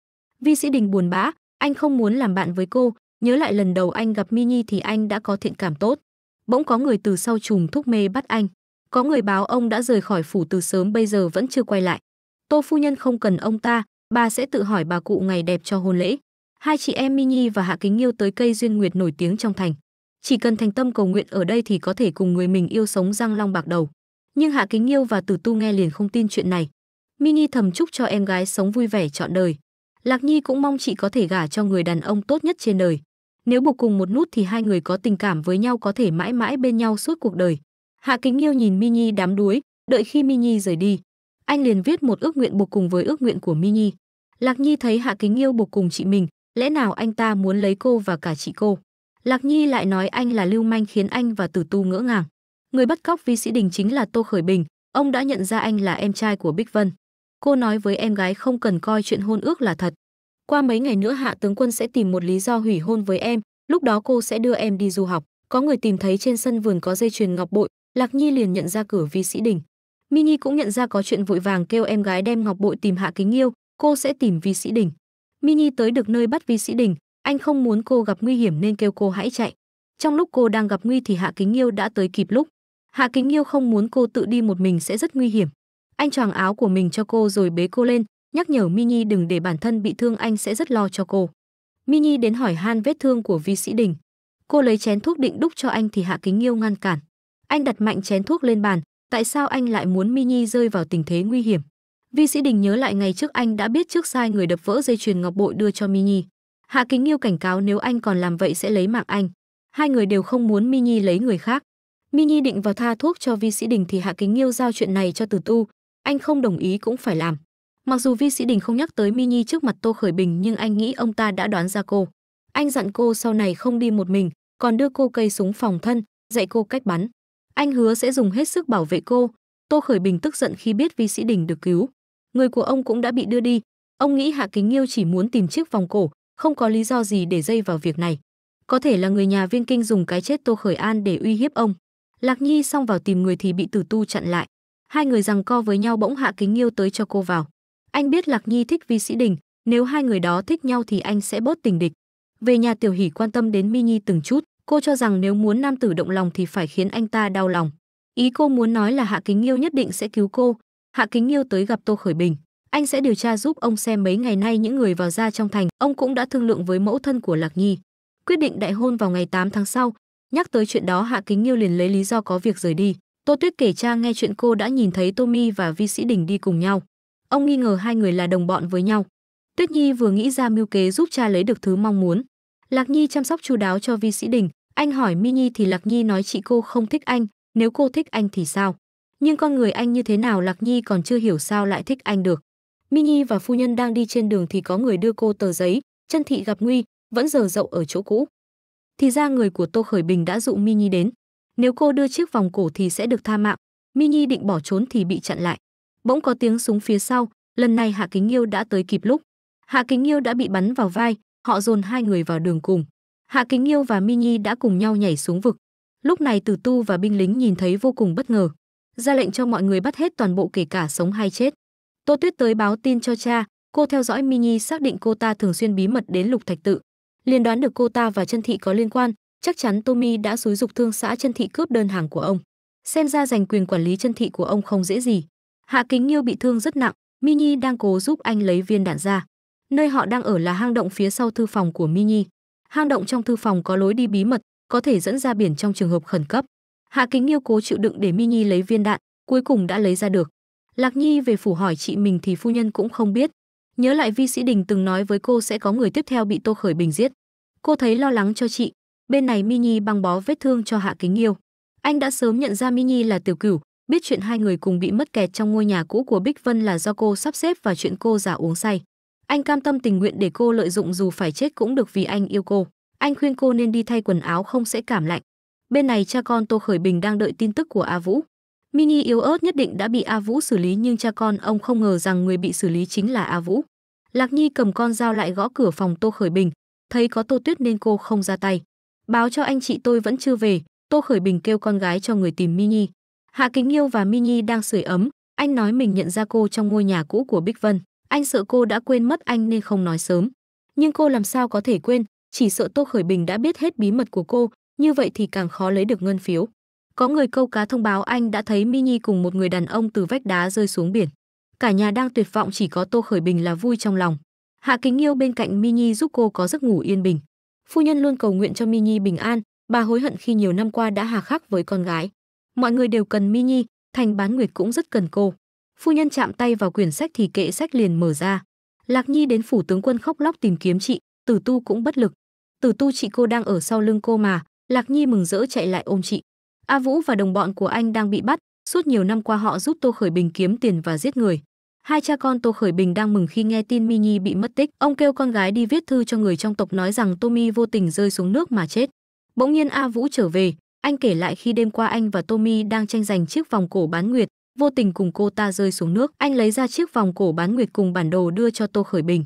vi sĩ đình buồn bã anh không muốn làm bạn với cô, nhớ lại lần đầu anh gặp Mini thì anh đã có thiện cảm tốt. Bỗng có người từ sau chùm thúc mê bắt anh. Có người báo ông đã rời khỏi phủ từ sớm bây giờ vẫn chưa quay lại. Tô phu nhân không cần ông ta, bà sẽ tự hỏi bà cụ ngày đẹp cho hôn lễ. Hai chị em Mini và Hạ Kính Nghiêu tới cây duyên nguyệt nổi tiếng trong thành. Chỉ cần thành tâm cầu nguyện ở đây thì có thể cùng người mình yêu sống răng long bạc đầu. Nhưng Hạ Kính Nghiêu và Tử Tu nghe liền không tin chuyện này. Mini thầm chúc cho em gái sống vui vẻ trọn đời. Lạc Nhi cũng mong chị có thể gả cho người đàn ông tốt nhất trên đời. Nếu buộc cùng một nút thì hai người có tình cảm với nhau có thể mãi mãi bên nhau suốt cuộc đời. Hạ Kính Yêu nhìn Mi Nhi đám đuối, đợi khi Mi Nhi rời đi, anh liền viết một ước nguyện buộc cùng với ước nguyện của Mi Nhi. Lạc Nhi thấy Hạ Kính Yêu buộc cùng chị mình, lẽ nào anh ta muốn lấy cô và cả chị cô? Lạc Nhi lại nói anh là lưu manh khiến anh và Tử Tu ngỡ ngàng. Người bắt cóc Vi Sĩ Đình chính là Tô Khởi Bình, ông đã nhận ra anh là em trai của Bích Vân. Cô nói với em gái không cần coi chuyện hôn ước là thật. Qua mấy ngày nữa Hạ tướng quân sẽ tìm một lý do hủy hôn với em, lúc đó cô sẽ đưa em đi du học. Có người tìm thấy trên sân vườn có dây chuyền ngọc bội, Lạc Nhi liền nhận ra cửa vi sĩ đình. Mini cũng nhận ra có chuyện vội vàng kêu em gái đem ngọc bội tìm Hạ Kính Nghiêu, cô sẽ tìm vi sĩ đình. Mini tới được nơi bắt vi sĩ đình, anh không muốn cô gặp nguy hiểm nên kêu cô hãy chạy. Trong lúc cô đang gặp nguy thì Hạ Kính Nghiêu đã tới kịp lúc. Hạ Kính Nghiêu không muốn cô tự đi một mình sẽ rất nguy hiểm. Anh choàng áo của mình cho cô rồi bế cô lên, nhắc nhở Minhi đừng để bản thân bị thương anh sẽ rất lo cho cô. Minhi đến hỏi han vết thương của Vi Sĩ Đình. Cô lấy chén thuốc định đúc cho anh thì Hạ Kính Nghiêu ngăn cản. Anh đặt mạnh chén thuốc lên bàn, tại sao anh lại muốn Minhi rơi vào tình thế nguy hiểm? Vi Sĩ Đình nhớ lại ngày trước anh đã biết trước sai người đập vỡ dây chuyền ngọc bội đưa cho Minhi. Hạ Kính Nghiêu cảnh cáo nếu anh còn làm vậy sẽ lấy mạng anh. Hai người đều không muốn Minhi lấy người khác. Minhi định vào tha thuốc cho Vi Sĩ Đình thì Hạ Kính Nghiêu giao chuyện này cho Từ Tu, anh không đồng ý cũng phải làm mặc dù vi sĩ đình không nhắc tới mi nhi trước mặt tô khởi bình nhưng anh nghĩ ông ta đã đoán ra cô anh dặn cô sau này không đi một mình còn đưa cô cây súng phòng thân dạy cô cách bắn anh hứa sẽ dùng hết sức bảo vệ cô tô khởi bình tức giận khi biết vi sĩ đình được cứu người của ông cũng đã bị đưa đi ông nghĩ hạ kính nghiêu chỉ muốn tìm chiếc vòng cổ không có lý do gì để dây vào việc này có thể là người nhà viên kinh dùng cái chết tô khởi an để uy hiếp ông lạc nhi xong vào tìm người thì bị tử tu chặn lại hai người rằng co với nhau bỗng hạ kính yêu tới cho cô vào anh biết lạc nhi thích vi sĩ đình nếu hai người đó thích nhau thì anh sẽ bớt tình địch về nhà tiểu hỷ quan tâm đến mi nhi từng chút cô cho rằng nếu muốn nam tử động lòng thì phải khiến anh ta đau lòng ý cô muốn nói là hạ kính yêu nhất định sẽ cứu cô hạ kính yêu tới gặp tô khởi bình anh sẽ điều tra giúp ông xem mấy ngày nay những người vào ra trong thành ông cũng đã thương lượng với mẫu thân của lạc nhi quyết định đại hôn vào ngày 8 tháng sau nhắc tới chuyện đó hạ kính yêu liền lấy lý do có việc rời đi Tô Tuyết kể cha nghe chuyện cô đã nhìn thấy Tommy và Vi Sĩ Đình đi cùng nhau. Ông nghi ngờ hai người là đồng bọn với nhau. Tuyết Nhi vừa nghĩ ra mưu kế giúp cha lấy được thứ mong muốn. Lạc Nhi chăm sóc chu đáo cho Vi Sĩ Đình, anh hỏi Mi Nhi thì Lạc Nhi nói chị cô không thích anh, nếu cô thích anh thì sao? Nhưng con người anh như thế nào Lạc Nhi còn chưa hiểu sao lại thích anh được. Mi Nhi và phu nhân đang đi trên đường thì có người đưa cô tờ giấy, chân thị gặp nguy, vẫn giờ dậu ở chỗ cũ. Thì ra người của Tô Khởi Bình đã dụ Mi Nhi đến. Nếu cô đưa chiếc vòng cổ thì sẽ được tha mạng. Mini định bỏ trốn thì bị chặn lại. Bỗng có tiếng súng phía sau, lần này Hạ Kính Nghiêu đã tới kịp lúc. Hạ Kính Nghiêu đã bị bắn vào vai, họ dồn hai người vào đường cùng. Hạ Kính Nghiêu và Mini đã cùng nhau nhảy xuống vực. Lúc này Tử Tu và binh lính nhìn thấy vô cùng bất ngờ, ra lệnh cho mọi người bắt hết toàn bộ kể cả sống hay chết. Tô Tuyết tới báo tin cho cha, cô theo dõi Mini xác định cô ta thường xuyên bí mật đến Lục Thạch Tự, liền đoán được cô ta và Chân Thị có liên quan, chắc chắn Tommy đã xúi dục thương xã chân thị cướp đơn hàng của ông. Xem ra giành quyền quản lý chân thị của ông không dễ gì. Hạ Kính Nghiêu bị thương rất nặng, Minyi đang cố giúp anh lấy viên đạn ra. Nơi họ đang ở là hang động phía sau thư phòng của Minyi. Hang động trong thư phòng có lối đi bí mật, có thể dẫn ra biển trong trường hợp khẩn cấp. Hạ Kính Nghiêu cố chịu đựng để Minyi lấy viên đạn, cuối cùng đã lấy ra được. Lạc Nhi về phủ hỏi chị mình thì phu nhân cũng không biết. Nhớ lại Vi Sĩ Đình từng nói với cô sẽ có người tiếp theo bị Tô Khởi Bình giết. Cô thấy lo lắng cho chị, bên này Mini băng bó vết thương cho Hạ Kính Yêu. Anh đã sớm nhận ra Mini là Tiểu Cửu, biết chuyện hai người cùng bị mất kẹt trong ngôi nhà cũ của Bích Vân là do cô sắp xếp và chuyện cô giả uống say. Anh cam tâm tình nguyện để cô lợi dụng dù phải chết cũng được vì anh yêu cô. Anh khuyên cô nên đi thay quần áo không sẽ cảm lạnh. Bên này cha con Tô Khởi Bình đang đợi tin tức của A Vũ. Mini yếu ớt nhất định đã bị A Vũ xử lý nhưng cha con ông không ngờ rằng người bị xử lý chính là A Vũ. Lạc Nhi cầm con dao lại gõ cửa phòng Tô Khởi Bình, thấy có Tô Tuyết nên cô không ra tay báo cho anh chị tôi vẫn chưa về, Tô Khởi Bình kêu con gái cho người tìm Mini. Hạ Kính Yêu và Mini đang sưởi ấm, anh nói mình nhận ra cô trong ngôi nhà cũ của Bích Vân, anh sợ cô đã quên mất anh nên không nói sớm. Nhưng cô làm sao có thể quên, chỉ sợ Tô Khởi Bình đã biết hết bí mật của cô, như vậy thì càng khó lấy được ngân phiếu. Có người câu cá thông báo anh đã thấy Mini cùng một người đàn ông từ vách đá rơi xuống biển. Cả nhà đang tuyệt vọng chỉ có Tô Khởi Bình là vui trong lòng. Hạ Kính Yêu bên cạnh Mini giúp cô có giấc ngủ yên bình phu nhân luôn cầu nguyện cho Mi Nhi bình an, bà hối hận khi nhiều năm qua đã hà khắc với con gái. Mọi người đều cần Mi Nhi, Thành Bán Nguyệt cũng rất cần cô. Phu nhân chạm tay vào quyển sách thì kệ sách liền mở ra. Lạc Nhi đến phủ tướng quân khóc lóc tìm kiếm chị, Tử Tu cũng bất lực. Tử Tu chị cô đang ở sau lưng cô mà, Lạc Nhi mừng rỡ chạy lại ôm chị. A Vũ và đồng bọn của anh đang bị bắt, suốt nhiều năm qua họ giúp Tô Khởi Bình kiếm tiền và giết người. Hai cha con Tô Khởi Bình đang mừng khi nghe tin Mi Nhi bị mất tích. Ông kêu con gái đi viết thư cho người trong tộc nói rằng Tommy vô tình rơi xuống nước mà chết. Bỗng nhiên A Vũ trở về, anh kể lại khi đêm qua anh và Tommy đang tranh giành chiếc vòng cổ bán nguyệt, vô tình cùng cô ta rơi xuống nước. Anh lấy ra chiếc vòng cổ bán nguyệt cùng bản đồ đưa cho Tô Khởi Bình.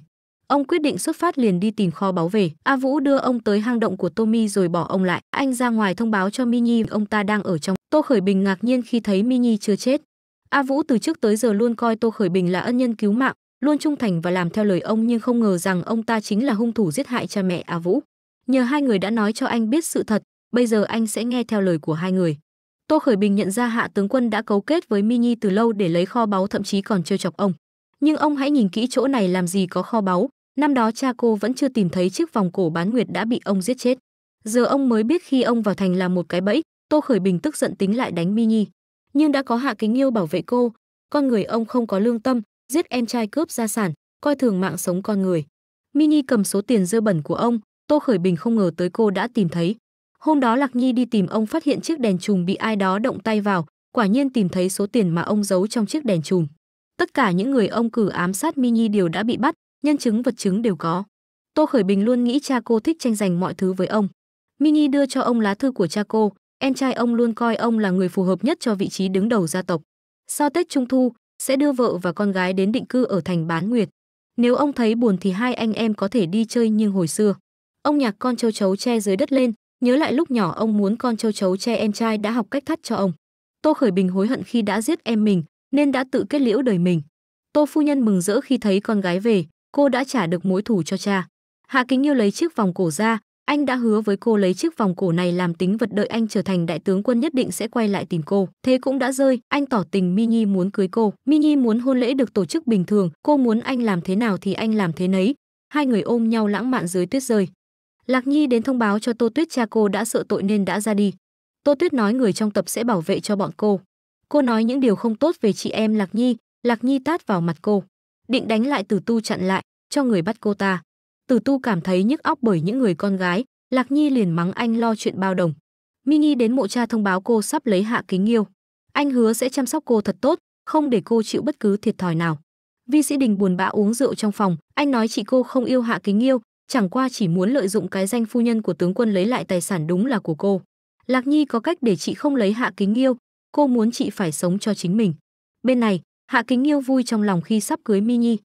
Ông quyết định xuất phát liền đi tìm kho báu về. A Vũ đưa ông tới hang động của Tommy rồi bỏ ông lại. Anh ra ngoài thông báo cho Mi Nhi ông ta đang ở trong. Tô Khởi Bình ngạc nhiên khi thấy Mi Nhi chưa chết. A Vũ từ trước tới giờ luôn coi Tô Khởi Bình là ân nhân cứu mạng, luôn trung thành và làm theo lời ông nhưng không ngờ rằng ông ta chính là hung thủ giết hại cha mẹ A Vũ. Nhờ hai người đã nói cho anh biết sự thật, bây giờ anh sẽ nghe theo lời của hai người. Tô Khởi Bình nhận ra Hạ tướng quân đã cấu kết với Mi Nhi từ lâu để lấy kho báu thậm chí còn trêu chọc ông. Nhưng ông hãy nhìn kỹ chỗ này làm gì có kho báu, năm đó cha cô vẫn chưa tìm thấy chiếc vòng cổ bán nguyệt đã bị ông giết chết. Giờ ông mới biết khi ông vào thành là một cái bẫy, Tô Khởi Bình tức giận tính lại đánh Mi Nhi nhưng đã có Hạ Kính Yêu bảo vệ cô, con người ông không có lương tâm, giết em trai cướp gia sản, coi thường mạng sống con người. Mini cầm số tiền dơ bẩn của ông, Tô Khởi Bình không ngờ tới cô đã tìm thấy. Hôm đó Lạc Nhi đi tìm ông phát hiện chiếc đèn chùm bị ai đó động tay vào, quả nhiên tìm thấy số tiền mà ông giấu trong chiếc đèn chùm. Tất cả những người ông cử ám sát Mini đều đã bị bắt, nhân chứng vật chứng đều có. Tô Khởi Bình luôn nghĩ cha cô thích tranh giành mọi thứ với ông. Mini đưa cho ông lá thư của cha cô, em trai ông luôn coi ông là người phù hợp nhất cho vị trí đứng đầu gia tộc. Sau Tết Trung Thu, sẽ đưa vợ và con gái đến định cư ở thành Bán Nguyệt. Nếu ông thấy buồn thì hai anh em có thể đi chơi như hồi xưa. Ông nhạc con châu chấu che dưới đất lên, nhớ lại lúc nhỏ ông muốn con châu chấu che em trai đã học cách thắt cho ông. Tô Khởi Bình hối hận khi đã giết em mình, nên đã tự kết liễu đời mình. Tô phu nhân mừng rỡ khi thấy con gái về, cô đã trả được mối thù cho cha. Hạ Kính Yêu lấy chiếc vòng cổ ra, anh đã hứa với cô lấy chiếc vòng cổ này làm tính vật đợi anh trở thành đại tướng quân nhất định sẽ quay lại tìm cô. Thế cũng đã rơi, anh tỏ tình Mi Nhi muốn cưới cô. Mi Nhi muốn hôn lễ được tổ chức bình thường, cô muốn anh làm thế nào thì anh làm thế nấy. Hai người ôm nhau lãng mạn dưới tuyết rơi. Lạc Nhi đến thông báo cho Tô Tuyết cha cô đã sợ tội nên đã ra đi. Tô Tuyết nói người trong tập sẽ bảo vệ cho bọn cô. Cô nói những điều không tốt về chị em Lạc Nhi, Lạc Nhi tát vào mặt cô. Định đánh lại Tử Tu chặn lại, cho người bắt cô ta. Tử Tu cảm thấy nhức óc bởi những người con gái, Lạc Nhi liền mắng anh lo chuyện bao đồng. Mini đến mộ cha thông báo cô sắp lấy Hạ Kính yêu. Anh hứa sẽ chăm sóc cô thật tốt, không để cô chịu bất cứ thiệt thòi nào. Vi Sĩ Đình buồn bã uống rượu trong phòng, anh nói chị cô không yêu Hạ Kính yêu, chẳng qua chỉ muốn lợi dụng cái danh phu nhân của tướng quân lấy lại tài sản đúng là của cô. Lạc Nhi có cách để chị không lấy Hạ Kính yêu. cô muốn chị phải sống cho chính mình. Bên này, Hạ Kính yêu vui trong lòng khi sắp cưới Mini,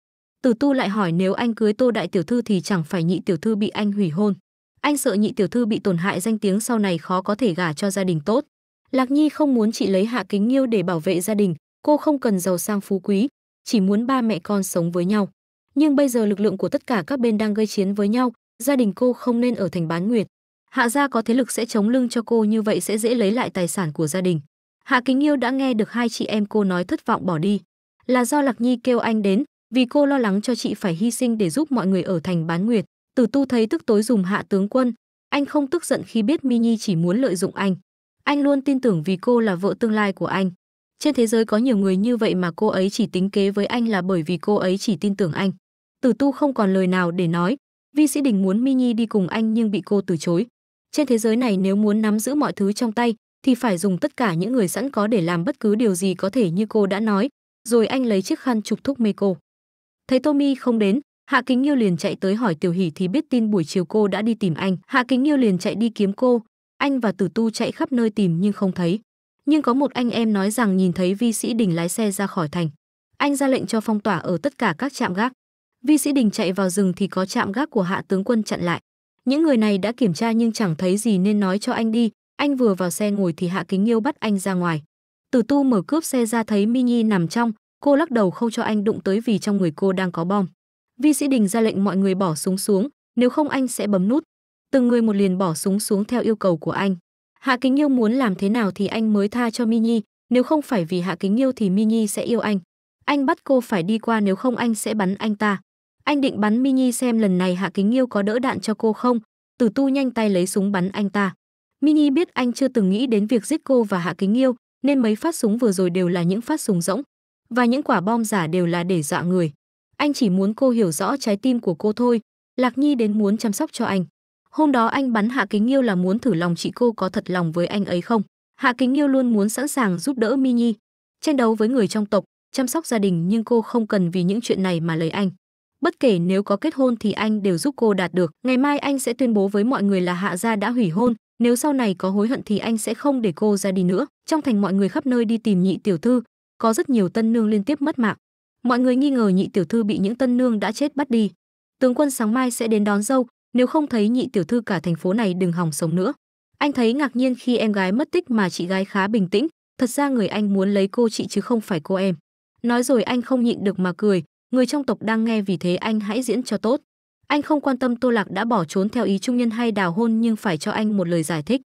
Tử Tu lại hỏi nếu anh cưới Tô đại tiểu thư thì chẳng phải nhị tiểu thư bị anh hủy hôn. Anh sợ nhị tiểu thư bị tổn hại danh tiếng sau này khó có thể gả cho gia đình tốt. Lạc Nhi không muốn chị lấy Hạ Kính Nghiêu để bảo vệ gia đình, cô không cần giàu sang phú quý, chỉ muốn ba mẹ con sống với nhau. Nhưng bây giờ lực lượng của tất cả các bên đang gây chiến với nhau, gia đình cô không nên ở thành bán nguyệt. Hạ gia có thế lực sẽ chống lưng cho cô như vậy sẽ dễ lấy lại tài sản của gia đình. Hạ Kính Nghiêu đã nghe được hai chị em cô nói thất vọng bỏ đi. Là do Lạc Nhi kêu anh đến, vì cô lo lắng cho chị phải hy sinh để giúp mọi người ở thành bán nguyệt. Tử Tu thấy tức tối dùng hạ tướng quân, anh không tức giận khi biết Mi Nhi chỉ muốn lợi dụng anh. Anh luôn tin tưởng vì cô là vợ tương lai của anh. Trên thế giới có nhiều người như vậy mà cô ấy chỉ tính kế với anh là bởi vì cô ấy chỉ tin tưởng anh. Tử Tu không còn lời nào để nói, Vi Sĩ Đình muốn Mi Nhi đi cùng anh nhưng bị cô từ chối. Trên thế giới này nếu muốn nắm giữ mọi thứ trong tay thì phải dùng tất cả những người sẵn có để làm bất cứ điều gì có thể như cô đã nói, rồi anh lấy chiếc khăn chụp thúc mê cô. Thấy Tommy không đến, Hạ Kính Nghiêu liền chạy tới hỏi Tiểu Hỷ thì biết tin buổi chiều cô đã đi tìm anh. Hạ Kính Nghiêu liền chạy đi kiếm cô. Anh và Tử Tu chạy khắp nơi tìm nhưng không thấy. Nhưng có một anh em nói rằng nhìn thấy Vi Sĩ Đình lái xe ra khỏi thành. Anh ra lệnh cho phong tỏa ở tất cả các trạm gác. Vi Sĩ Đình chạy vào rừng thì có trạm gác của Hạ tướng quân chặn lại. Những người này đã kiểm tra nhưng chẳng thấy gì nên nói cho anh đi. Anh vừa vào xe ngồi thì Hạ Kính Nghiêu bắt anh ra ngoài. Tử Tu mở cướp xe ra thấy Minhi nằm trong, Cô lắc đầu không cho anh đụng tới vì trong người cô đang có bom. Vi Sĩ Đình ra lệnh mọi người bỏ súng xuống, nếu không anh sẽ bấm nút. Từng người một liền bỏ súng xuống theo yêu cầu của anh. Hạ Kính Yêu muốn làm thế nào thì anh mới tha cho Mi Nhi, nếu không phải vì Hạ Kính Yêu thì Mi Nhi sẽ yêu anh. Anh bắt cô phải đi qua nếu không anh sẽ bắn anh ta. Anh định bắn Mi Nhi xem lần này Hạ Kính Yêu có đỡ đạn cho cô không. Tử Tu nhanh tay lấy súng bắn anh ta. Mi Nhi biết anh chưa từng nghĩ đến việc giết cô và Hạ Kính Yêu, nên mấy phát súng vừa rồi đều là những phát súng rỗng và những quả bom giả đều là để dọa người. Anh chỉ muốn cô hiểu rõ trái tim của cô thôi, Lạc Nhi đến muốn chăm sóc cho anh. Hôm đó anh bắn Hạ Kính Yêu là muốn thử lòng chị cô có thật lòng với anh ấy không. Hạ Kính Yêu luôn muốn sẵn sàng giúp đỡ Mi Nhi, tranh đấu với người trong tộc, chăm sóc gia đình nhưng cô không cần vì những chuyện này mà lấy anh. Bất kể nếu có kết hôn thì anh đều giúp cô đạt được. Ngày mai anh sẽ tuyên bố với mọi người là Hạ gia đã hủy hôn, nếu sau này có hối hận thì anh sẽ không để cô ra đi nữa. Trong thành mọi người khắp nơi đi tìm nhị tiểu thư, có rất nhiều tân nương liên tiếp mất mạng. Mọi người nghi ngờ nhị tiểu thư bị những tân nương đã chết bắt đi. Tướng quân sáng mai sẽ đến đón dâu, nếu không thấy nhị tiểu thư cả thành phố này đừng hòng sống nữa. Anh thấy ngạc nhiên khi em gái mất tích mà chị gái khá bình tĩnh, thật ra người anh muốn lấy cô chị chứ không phải cô em. Nói rồi anh không nhịn được mà cười, người trong tộc đang nghe vì thế anh hãy diễn cho tốt. Anh không quan tâm Tô Lạc đã bỏ trốn theo ý trung nhân hay đào hôn nhưng phải cho anh một lời giải thích.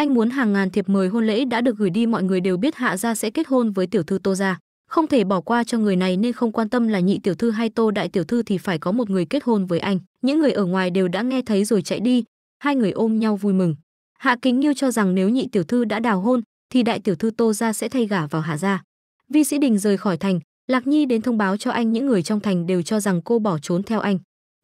Anh muốn hàng ngàn thiệp mời hôn lễ đã được gửi đi mọi người đều biết Hạ gia sẽ kết hôn với tiểu thư Tô gia, không thể bỏ qua cho người này nên không quan tâm là nhị tiểu thư hay Tô đại tiểu thư thì phải có một người kết hôn với anh. Những người ở ngoài đều đã nghe thấy rồi chạy đi, hai người ôm nhau vui mừng. Hạ Kính Nghiêu cho rằng nếu nhị tiểu thư đã đào hôn thì đại tiểu thư Tô gia sẽ thay gả vào Hạ gia. Vi Sĩ Đình rời khỏi thành, Lạc Nhi đến thông báo cho anh những người trong thành đều cho rằng cô bỏ trốn theo anh.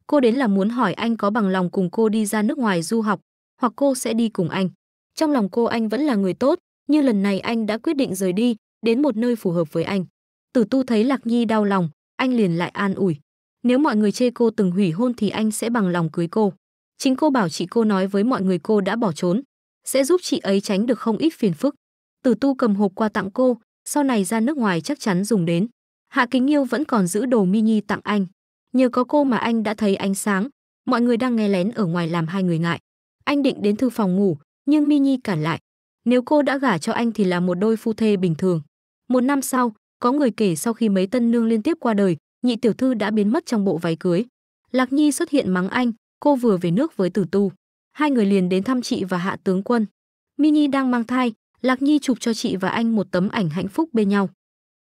Cô đến là muốn hỏi anh có bằng lòng cùng cô đi ra nước ngoài du học, hoặc cô sẽ đi cùng anh. Trong lòng cô anh vẫn là người tốt, như lần này anh đã quyết định rời đi, đến một nơi phù hợp với anh. Tử Tu thấy Lạc Nhi đau lòng, anh liền lại an ủi. Nếu mọi người chê cô từng hủy hôn thì anh sẽ bằng lòng cưới cô. Chính cô bảo chị cô nói với mọi người cô đã bỏ trốn, sẽ giúp chị ấy tránh được không ít phiền phức. Tử Tu cầm hộp quà tặng cô, sau này ra nước ngoài chắc chắn dùng đến. Hạ Kính Yêu vẫn còn giữ đồ mini tặng anh. Nhờ có cô mà anh đã thấy ánh sáng, mọi người đang nghe lén ở ngoài làm hai người ngại. Anh định đến thư phòng ngủ, nhưng Mi Minnie cản lại. Nếu cô đã gả cho anh thì là một đôi phu thê bình thường. Một năm sau, có người kể sau khi mấy tân nương liên tiếp qua đời, nhị tiểu thư đã biến mất trong bộ váy cưới. Lạc Nhi xuất hiện mắng anh, cô vừa về nước với Tử Tu. Hai người liền đến thăm chị và Hạ tướng quân. Mi Minnie đang mang thai, Lạc Nhi chụp cho chị và anh một tấm ảnh hạnh phúc bên nhau.